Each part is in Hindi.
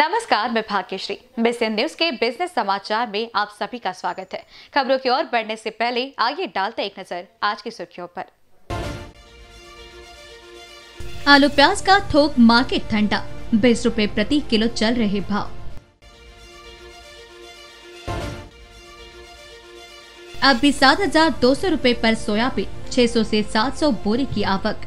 नमस्कार मैं भाग्यश्री बिस न्यूज के बिजनेस समाचार में आप सभी का स्वागत है खबरों की ओर बढ़ने से पहले आइए डालते एक नजर आज की सुर्खियों पर आलू प्याज का थोक मार्केट ठंडा बीस रूपए प्रति किलो चल रहे भाव अब भी सात हजार दो सौ रूपए आरोप सोयाबीन छह सौ ऐसी सात सौ बोरी की आवक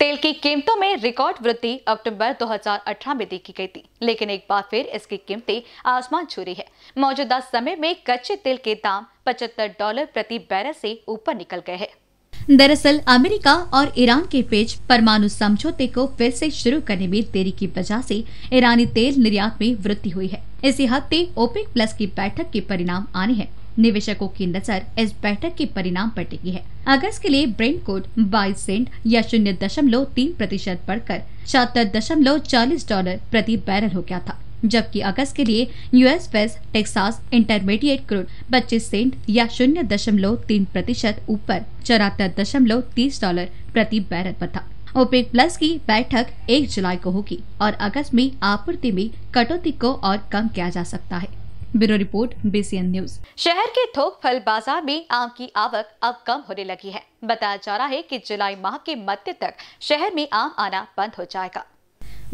तेल की कीमतों में रिकॉर्ड वृद्धि अक्टूबर 2018 में देखी गई थी लेकिन एक बार फिर इसकी कीमतें आसमान छू रही है मौजूदा समय में कच्चे तेल के दाम 75 डॉलर प्रति बैरल से ऊपर निकल गए हैं दरअसल अमेरिका और ईरान के बीच परमाणु समझौते को फिर से शुरू करने में देरी की वजह से ईरानी तेल निर्यात में वृद्धि हुई है इसी हफ्ते ओपेक प्लस की बैठक के परिणाम आने हैं निवेशकों की नजर इस बैठक के परिणाम पर टिकी है अगस्त के लिए ब्रेंड कोड बाईस सेंट या शून्य दशमलव तीन प्रतिशत बढ़कर छहत्तर दशमलव चालीस डॉलर प्रति बैरल हो गया था जबकि अगस्त के लिए US West Texas intermediate crude पच्चीस सेंट या शून्य दशमलव तीन प्रतिशत ऊपर चौरातर दशमलव तीस डॉलर प्रति बैरल पर था ओपेक प्लस की बैठक एक जुलाई को होगी और अगस्त में आपूर्ति में कटौती को और कम किया जा सकता है ब्यूरो रिपोर्ट बीसीएन न्यूज शहर के थोक फल बाजार में आम की आवक अब कम होने लगी है बताया जा रहा है कि जुलाई माह के मध्य तक शहर में आम आना बंद हो जाएगा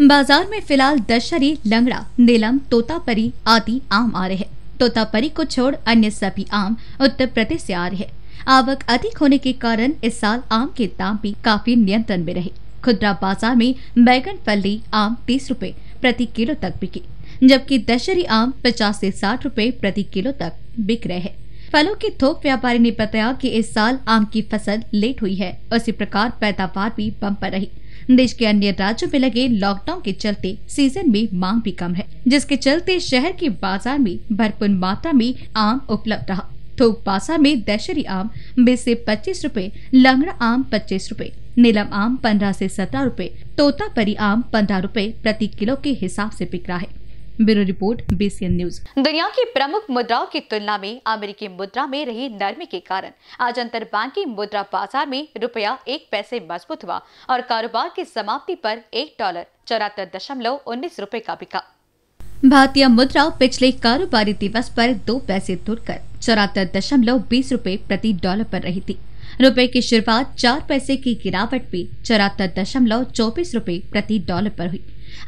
बाजार में फिलहाल दशहरी लंगड़ा नीलम तोतापरी आदि आम आ रहे हैं तोतापरी को छोड़ अन्य सभी आम उत्तर प्रदेश ऐसी आ रहे हैं आवक अधिक होने के कारण इस साल आम के दाम भी काफी नियंत्रण में रहे खुदरा बाजार में बैगन फल्ली आम तीस रूपए प्रति किलो तक बिकी जबकि दशहरी आम पचास से साठ रूपए प्रति किलो तक बिक रहे हैं फलों के थोक व्यापारी ने बताया कि इस साल आम की फसल लेट हुई है उसी प्रकार पैदावार भी बम पर रही देश के अन्य राज्यों में लगे लॉकडाउन के चलते सीजन में मांग भी कम है जिसके चलते शहर के बाजार में भरपूर मात्रा में आम उपलब्ध रहा थोक बाजार में दशहरी आम बीस से पच्चीस रूपए लंगड़ा आम पच्चीस रूपए नीलम आम पंद्रह से सत्रह रूपए तोतापरी आम पंद्रह रूपए प्रति किलो के हिसाब से बिक रहा है ब्यूरो रिपोर्ट बीसीएन न्यूज दुनिया की प्रमुख मुद्राओं की तुलना में अमेरिकी मुद्रा में रही नरमी के कारण आज अंतर बैंकिंग मुद्रा बाजार में रुपया एक पैसे मजबूत हुआ और कारोबार की समाप्ति पर एक डॉलर चौरातर दशमलव उन्नीस रूपए का बिका भारतीय मुद्रा पिछले कारोबारी दिवस पर दो पैसे तुड़कर चौरातर दशमलव बीस रूपए प्रति डॉलर पर रही थी रुपए की शुरुआत चार पैसे की गिरावट भी चौरातर दशमलव चौबीस रूपए प्रति डॉलर पर हुई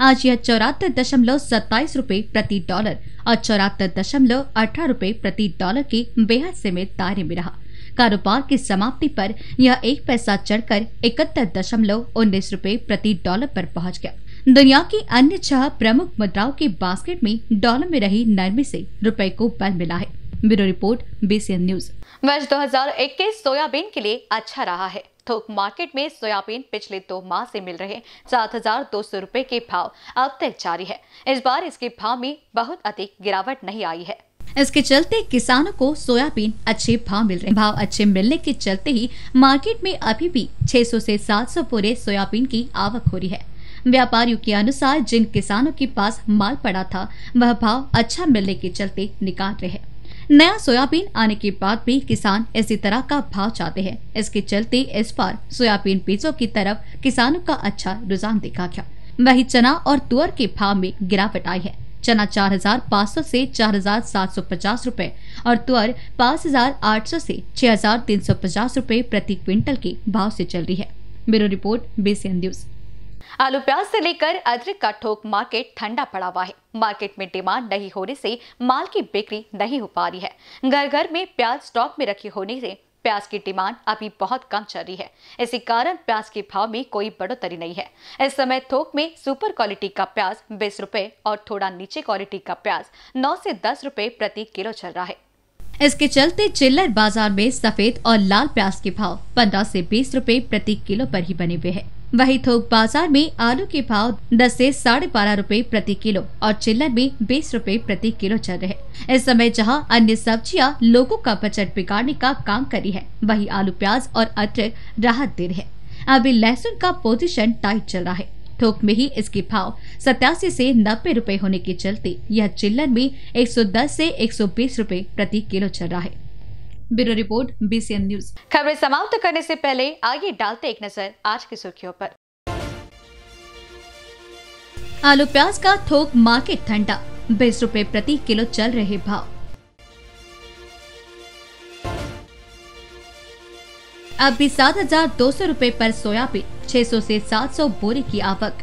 आज यह चौरातर दशमलव सत्ताईस रूपए प्रति डॉलर और चौरातर दशमलव अठारह रूपए प्रति डॉलर के बेहद सीमित दायरे में रहा कारोबार की समाप्ति पर यह एक पैसा चढ़कर इकहत्तर दशमलव उन्नीस रूपए प्रति डॉलर पर पहुंच गया दुनिया की अन्य छह प्रमुख मुद्राओं के बास्केट में डॉलर में रही नरमी से रुपए को बल मिला है ब्यूरो रिपोर्ट बीसीएन न्यूज वर्ष 2021 सोयाबीन के लिए अच्छा रहा है थोक मार्केट में सोयाबीन पिछले दो माह से मिल रहे सात हजार दो सौ रूपए के भाव अब तक जारी है इस बार इसके भाव में बहुत अधिक गिरावट नहीं आई है इसके चलते किसानों को सोयाबीन अच्छे भाव मिल रहे भाव अच्छे मिलने के चलते ही मार्केट में अभी भी 600 से 700 पूरे सोयाबीन की आवक हो रही है व्यापारियों के अनुसार जिन किसानों के पास माल पड़ा था वह भाव अच्छा मिलने के चलते निकाल रहे हैं नया सोयाबीन आने के बाद भी किसान इसी तरह का भाव चाहते हैं इसके चलते इस बार सोयाबीन बीजों की तरफ किसानों का अच्छा रुझान देखा गया वही चना और तुअर के भाव में गिरावट आई है चना चार हजार पाँच सौ ऐसी चार हजार सात सौ पचास रूपए और तुअर पाँच हजार आठ सौ ऐसी छह हजार तीन सौ पचास रूपए प्रति क्विंटल के भाव से चल रही है ब्यूरो रिपोर्ट बेसियन न्यूज़ आलू प्याज से लेकर अदरक का थोक मार्केट ठंडा पड़ा हुआ है मार्केट में डिमांड नहीं होने से माल की बिक्री नहीं हो पा रही है घर घर में प्याज स्टॉक में रखी होने से प्याज की डिमांड अभी बहुत कम चल रही है इसी कारण प्याज के भाव में कोई बढ़ोतरी नहीं है इस समय थोक में सुपर क्वालिटी का प्याज बीस रूपए और थोड़ा नीचे क्वालिटी का प्याज नौ से दस रूपए प्रति किलो चल रहा है इसके चलते चिल्लर बाजार में सफेद और लाल प्याज के भाव पंद्रह से बीस रूपए प्रति किलो पर ही बने हुए हैं वहीं थोक बाजार में आलू के भाव दस ऐसी साढ़े बारह रूपए प्रति किलो और चिल्लर में बीस रूपए प्रति किलो चल रहे इस समय जहाँ अन्य सब्जियां लोगों का बजट बिगाड़ने का काम करी है वही आलू प्याज और अदरक राहत दे रहे अभी लहसुन का पोजीशन टाइट चल रहा है थोक में ही इसके भाव सतासी से नब्बे रूपए होने के चलते यह चिल्लर में 110 से 120 रुपए प्रति किलो चल रहा है ब्यूरो रिपोर्ट बीसीएन न्यूज खबरें समाप्त करने से पहले आगे डालते एक नजर आज की सुर्खियों पर आलू प्याज का थोक मार्केट ठंडा बीस रूपए प्रति किलो चल रहे भाव अब भी सात हजार दो सौ रूपए आरोप सोयाबीन छह सौ ऐसी सात सौ बोरी की आवक